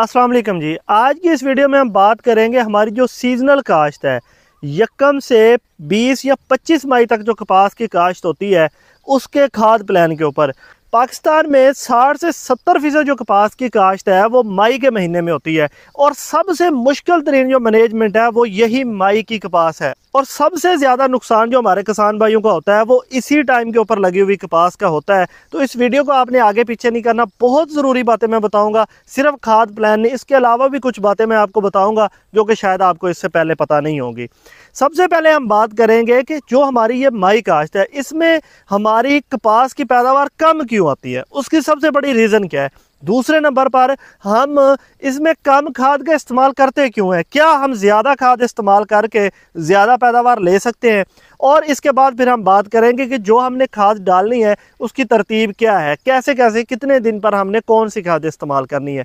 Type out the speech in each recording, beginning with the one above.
असलम जी आज की इस वीडियो में हम बात करेंगे हमारी जो सीजनल काश्त है यकम से 20 या 25 मई तक जो कपास की काश्त होती है उसके खाद प्लान के ऊपर पाकिस्तान में 60 से 70 फीसद जो कपास की काश्त है वो मई के महीने में होती है और सबसे मुश्किल तरीन जो मैनेजमेंट है वो यही मई की कपास है और सबसे ज़्यादा नुकसान जो हमारे किसान भाइयों का होता है वो इसी टाइम के ऊपर लगी हुई कपास का होता है तो इस वीडियो को आपने आगे पीछे नहीं करना बहुत ज़रूरी बातें मैं बताऊँगा सिर्फ खाद प्लान नहीं इसके अलावा भी कुछ बातें मैं आपको बताऊँगा जो कि शायद आपको इससे पहले पता नहीं होगी सबसे पहले हम बात करेंगे कि जो हमारी ये माई काश्त है इसमें हमारी कपास की पैदावार कम क्यों आती है उसकी सबसे बड़ी रीज़न क्या है दूसरे नंबर पर हम इसमें कम खाद का इस्तेमाल करते क्यों हैं क्या हम ज़्यादा खाद इस्तेमाल करके ज़्यादा पैदावार ले सकते हैं और इसके बाद फिर हम बात करेंगे कि जो हमने खाद डालनी है उसकी तरतीब क्या है कैसे कैसे कितने दिन पर हमने कौन सी खाद इस्तेमाल करनी है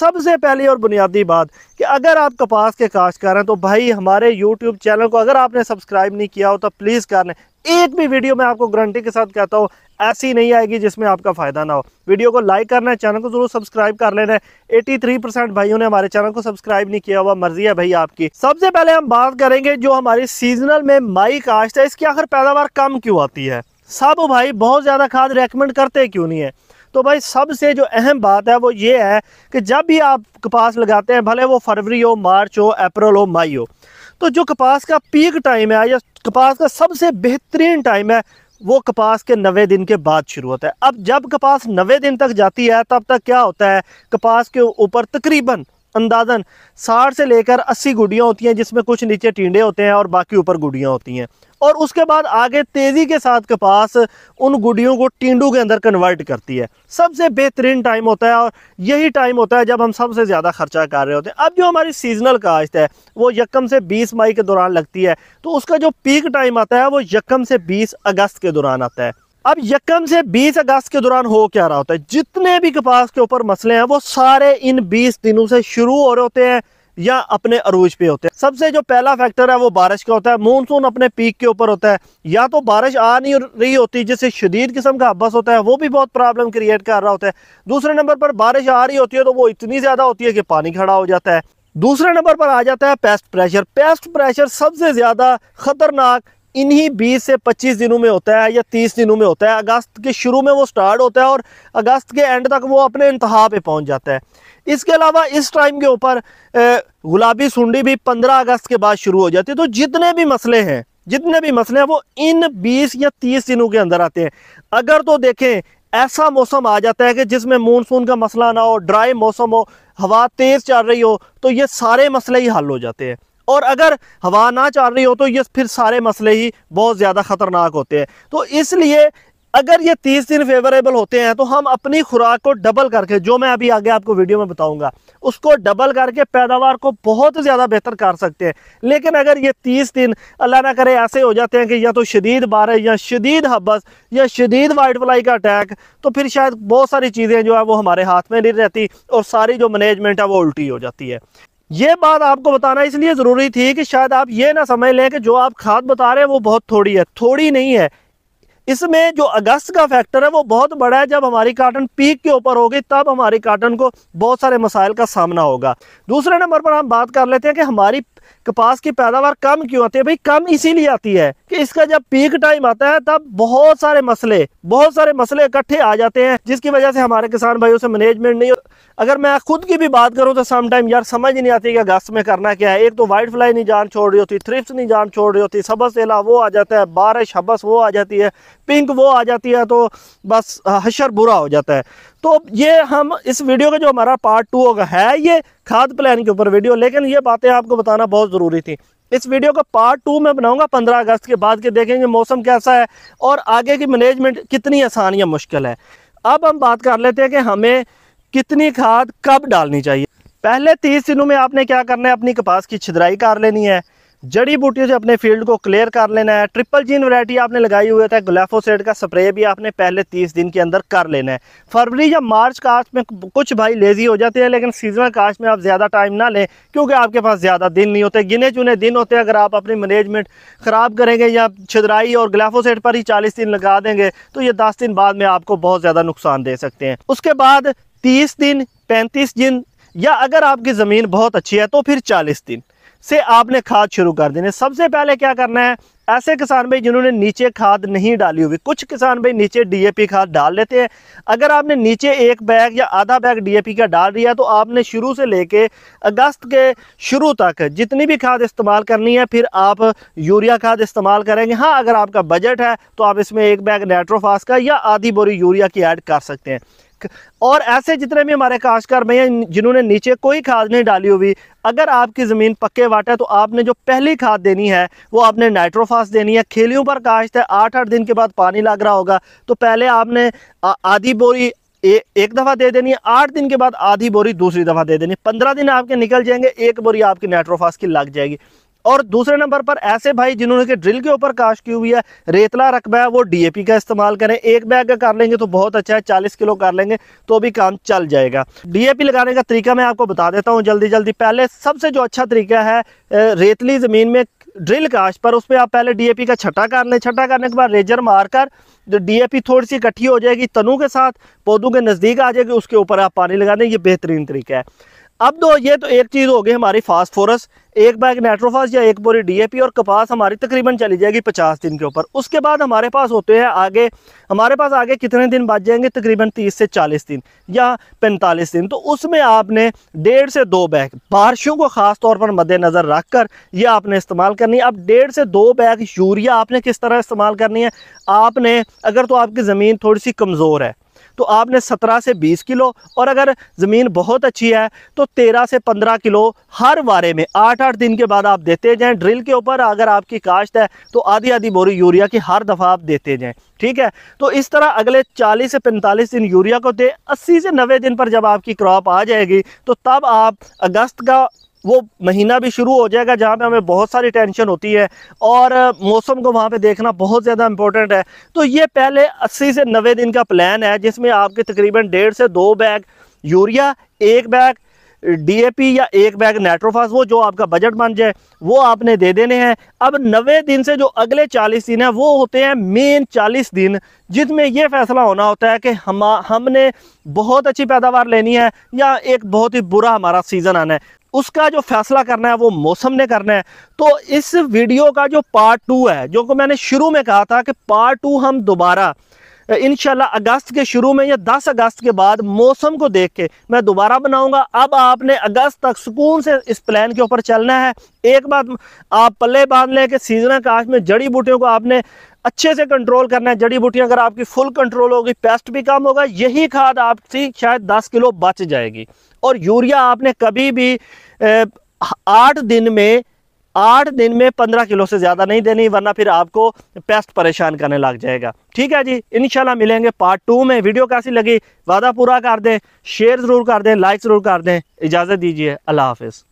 सबसे पहली और बुनियादी बात कि अगर आप कपास के काश्तकार हैं तो भाई हमारे यूट्यूब चैनल को अगर आपने सब्सक्राइब नहीं किया हो तो प्लीज़ कर लें एक भी वीडियो मैं आपको गारंटी के साथ कहता हूँ ऐसी नहीं आएगी जिसमें आपका फ़ायदा ना हो वीडियो को लाइक करना है चैनल को ज़रूर सब्सक्राइब कर लेना है एटी थ्री परसेंट भाइयों ने हमारे चैनल को सब्सक्राइब नहीं किया हुआ मर्जी है भाई आपकी सबसे पहले हम बात करेंगे जो हमारी सीजनल में माई काश्त है इसकी आखिर पैदावार कम क्यों आती है सब भाई बहुत ज़्यादा खाद रेकमेंड करते क्यों नहीं है तो भाई सबसे जो अहम बात है वो ये है कि जब भी आप कपास लगाते हैं भले वो फरवरी हो मार्च हो अप्रैल हो मई हो तो जो कपास का पीक टाइम है या कपास का सबसे बेहतरीन टाइम है वो कपास के नवे दिन के बाद शुरू होता है अब जब कपास नवे दिन तक जाती है तब तक क्या होता है कपास के ऊपर तकरीबन अंदाजन साठ से लेकर अस्सी गुडियाँ होती हैं जिसमें कुछ नीचे टींडे होते हैं और बाकी ऊपर गुडियाँ होती हैं और उसके बाद आगे तेज़ी के साथ कपास उन गुडियों को टींडू के अंदर कन्वर्ट करती है सबसे बेहतरीन टाइम होता है और यही टाइम होता है जब हम सबसे ज़्यादा खर्चा कर रहे होते हैं अब जो हमारी सीजनल काश्त है वो यकम से 20 मई के दौरान लगती है तो उसका जो पीक टाइम आता है वो यकम से 20 अगस्त के दौरान आता है अब यकम से 20 अगस्त के दौरान हो क्या रहा होता है जितने भी कपास के ऊपर मसले हैं वो सारे इन 20 दिनों से शुरू हो रहे होते हैं या अपने अरूज पे होते हैं सबसे जो पहला फैक्टर है वो बारिश का होता है मानसून अपने पीक के ऊपर होता है या तो बारिश आ नहीं रही होती जिससे शदीद किस्म का हब्बस होता है वो भी बहुत प्रॉब्लम क्रिएट कर रहा होता है दूसरे नंबर पर बारिश आ रही होती है तो वो इतनी ज़्यादा होती है कि पानी खड़ा हो जाता है दूसरे नंबर पर आ जाता है पेस्ट प्रेशर पेस्ट प्रेशर सबसे ज़्यादा ख़तरनाक इन्हीं 20 से 25 दिनों में होता है या 30 दिनों में होता है अगस्त के शुरू में वो स्टार्ट होता है और अगस्त के एंड तक वो अपने इंतहा पे पहुंच जाता है इसके अलावा इस टाइम के ऊपर गुलाबी सुंडी भी 15 अगस्त के बाद शुरू हो जाती है तो जितने भी मसले हैं जितने भी मसले हैं वो इन 20 या 30 दिनों के अंदर आते हैं अगर तो देखें ऐसा मौसम आ जाता है कि जिसमें मानसून का मसला ना हो ड्राई मौसम हो हवा तेज़ चल रही हो तो ये सारे मसले ही हल हो जाते हैं और अगर हवा ना चल रही हो तो ये फिर सारे मसले ही बहुत ज़्यादा ख़तरनाक होते हैं तो इसलिए अगर ये तीस दिन फेवरेबल होते हैं तो हम अपनी खुराक को डबल करके जो मैं अभी आगे आपको वीडियो में बताऊंगा उसको डबल करके पैदावार को बहुत ज़्यादा बेहतर कर सकते हैं लेकिन अगर ये तीस दिन अल्लाह ना करे ऐसे हो जाते हैं कि या तो शदीद बारह या शदीद हब्बस या शदीद वाइट फ्लाई का अटैक तो फिर शायद बहुत सारी चीज़ें जो है वो हमारे हाथ में नहीं रहती और सारी जो मैनेजमेंट है वो उल्टी हो जाती है ये बात आपको बताना इसलिए ज़रूरी थी कि शायद आप ये ना समझ लें कि जो आप खाद बता रहे हैं वो बहुत थोड़ी है थोड़ी नहीं है इसमें जो अगस्त का फैक्टर है वो बहुत बड़ा है जब हमारी काटन पीक के ऊपर होगी तब हमारी काटन को बहुत सारे मसाइल का सामना होगा दूसरे नंबर पर हम बात कर लेते हैं कि हमारी कपास की पैदावार कम क्यों आती है भाई कम इसीलिए आती है कि इसका जब पीक टाइम आता है तब बहुत सारे मसले बहुत सारे मसले इकट्ठे आ जाते हैं जिसकी वजह से हमारे किसान भाइयों से मैनेजमेंट नहीं अगर मैं खुद की भी बात करूं तो समटाइम यार समझ नहीं आती कि अगस्त में करना क्या है एक तो वाइट फ्लाई नहीं जान छोड़ रही होती थ्रिप्स नहीं जान छोड़ रही होती सबस एला वो आ जाता है बारिश हबस वो आ जाती है पिंक वो आ जाती है तो बस हशर बुरा हो जाता है तो ये हम इस वीडियो का जो हमारा पार्ट टू होगा है ये खाद प्लान के ऊपर वीडियो लेकिन ये बातें आपको बताना बहुत ज़रूरी थी इस वीडियो का पार्ट टू में बनाऊंगा पंद्रह अगस्त के बाद के देखेंगे मौसम कैसा है और आगे की मैनेजमेंट कितनी आसान या मुश्किल है अब हम बात कर लेते हैं कि हमें कितनी खाद कब डालनी चाहिए पहले तीस दिनों में आपने क्या करना है अपनी कपास की छिदराई कर लेनी है जड़ी बूटियों से अपने फील्ड को क्लियर कर लेना है ट्रिपल जीन वैरायटी आपने लगाई हुई है ग्लाफोसेट तो का स्प्रे भी आपने पहले तीस दिन के अंदर कर लेना है फरवरी या मार्च कास्ट में कुछ भाई लेजी हो जाते हैं लेकिन सीजनल कास्ट में आप ज़्यादा टाइम ना लें क्योंकि आपके पास ज़्यादा दिन नहीं होते गिने चुने दिन होते हैं अगर आप अपनी मैनेजमेंट ख़राब करेंगे या छिदराई और ग्लाफोसेट पर ही चालीस दिन लगा देंगे तो ये दस दिन बाद में आपको बहुत ज़्यादा नुकसान दे सकते हैं उसके बाद तीस दिन पैंतीस दिन या अगर आपकी ज़मीन बहुत अच्छी है तो फिर चालीस दिन से आपने खाद शुरू कर देने सबसे पहले क्या करना है ऐसे किसान भाई जिन्होंने नीचे खाद नहीं डाली हुई कुछ किसान भाई नीचे डीएपी खाद डाल लेते हैं अगर आपने नीचे एक बैग या आधा बैग डीएपी का डाल दिया तो आपने शुरू से लेके अगस्त के शुरू तक जितनी भी खाद इस्तेमाल करनी है फिर आप यूरिया खाद इस्तेमाल करेंगे हाँ अगर आपका बजट है तो आप इसमें एक बैग नेट्रोफास का या आधी बोरी यूरिया की ऐड कर सकते हैं लाख और ऐसे जितने भी हमारे काश्तकार भैया जिन्होंने नीचे कोई खाद नहीं डाली हुई अगर आपकी ज़मीन पक्के वाट है तो आपने जो पहली खाद देनी है वो आपने नाइट्रोफास देनी है खेलियों पर काश्त है आठ आठ दिन के बाद पानी लग रहा होगा तो पहले आपने आधी बोरी ए, एक दफ़ा दे देनी है आठ दिन के बाद आधी बोरी दूसरी दफ़ा दे देनी है पंद्रह दिन आपके निकल जाएंगे एक बोरी आपकी नाइट्रोफास की लग जाएगी और दूसरे नंबर पर ऐसे भाई जिन्होंने के ड्रिल के ऊपर काश की हुई है रेतला रकबा है वो डीएपी का इस्तेमाल करें एक बैग का कर लेंगे तो बहुत अच्छा है चालीस किलो कर लेंगे तो भी काम चल जाएगा डीएपी लगाने का तरीका मैं आपको बता देता हूँ जल्दी जल्दी पहले सबसे जो अच्छा तरीका है रेतली ज़मीन में ड्रिल काश पर उस पर आप पहले डीएपी का छटा कर लें छटा करने के बाद रेजर मारकर जो डीएपी थोड़ी सी इकट्ठी हो जाएगी तनु के साथ पौधों के नज़दीक आ जाएगी उसके ऊपर आप पानी लगा दें ये बेहतरीन तरीका है अब दो ये तो एक चीज़ हो गई हमारी फास्ट फोरस एक बैग नेट्रोफास या एक बोरी डीएपी और कपास हमारी तकरीबन चली जाएगी पचास दिन के ऊपर उसके बाद हमारे पास होते हैं आगे हमारे पास आगे कितने दिन बच जाएंगे तकरीबन तीस से चालीस दिन या पैंतालीस दिन तो उसमें आपने डेढ़ से दो बैग बारिशों को ख़ास तौर पर मद्देनज़र रख कर यह आपने इस्तेमाल करनी है अब डेढ़ से दो बैग यूरिया आपने किस तरह इस्तेमाल करनी है आपने अगर तो आपकी ज़मीन थोड़ी सी कमज़ोर है तो आपने सत्रह से बीस किलो और अगर ज़मीन बहुत अच्छी है तो तेरह से पंद्रह किलो हर वारे में आठ आठ दिन के बाद आप देते जाएँ ड्रिल के ऊपर अगर आपकी काश्त है तो आधी आधी बोरी यूरिया की हर दफ़ा आप देते जाएँ ठीक है तो इस तरह अगले 40 से 45 दिन यूरिया को दे 80 से 90 दिन पर जब आपकी क्रॉप आ जाएगी तो तब आप अगस्त का वो महीना भी शुरू हो जाएगा जहाँ पे हमें बहुत सारी टेंशन होती है और मौसम को वहाँ पे देखना बहुत ज़्यादा इंपॉर्टेंट है तो ये पहले 80 से 90 दिन का प्लान है जिसमें आपके तकरीबन डेढ़ से दो बैग यूरिया एक बैग डीएपी या एक बैग नेट्रोफास वो जो आपका बजट बन जाए वो आपने दे देने हैं अब नवे दिन से जो अगले चालीस दिन हैं वो होते हैं मेन चालीस दिन जिसमें ये फैसला होना होता है कि हम हमने बहुत अच्छी पैदावार लेनी है या एक बहुत ही बुरा हमारा सीज़न आना है उसका जो फैसला करना है वो मौसम ने करना है तो इस वीडियो का जो पार्ट टू है जो को मैंने शुरू में कहा था कि पार्ट टू हम दोबारा इन अगस्त के शुरू में या 10 अगस्त के बाद मौसम को देख के मैं दोबारा बनाऊंगा अब आपने अगस्त तक सुकून से इस प्लान के ऊपर चलना है एक बात आप पल्ले बांध लें कि सीजन काश में जड़ी बूटियों को आपने अच्छे से कंट्रोल करना है जड़ी बूटियाँ अगर आपकी फुल कंट्रोल होगी पेस्ट भी कम होगा यही खाद आपकी शायद दस किलो बच जाएगी और यूरिया आपने कभी भी आठ दिन में आठ दिन में पंद्रह किलो से ज़्यादा नहीं देनी वरना फिर आपको पेस्ट परेशान करने लग जाएगा ठीक है जी इनशाला मिलेंगे पार्ट टू में वीडियो कैसी लगी वादा पूरा कर दें शेयर ज़रूर कर दें लाइक ज़रूर कर दें इजाज़त दीजिए अल्लाह हाफिज़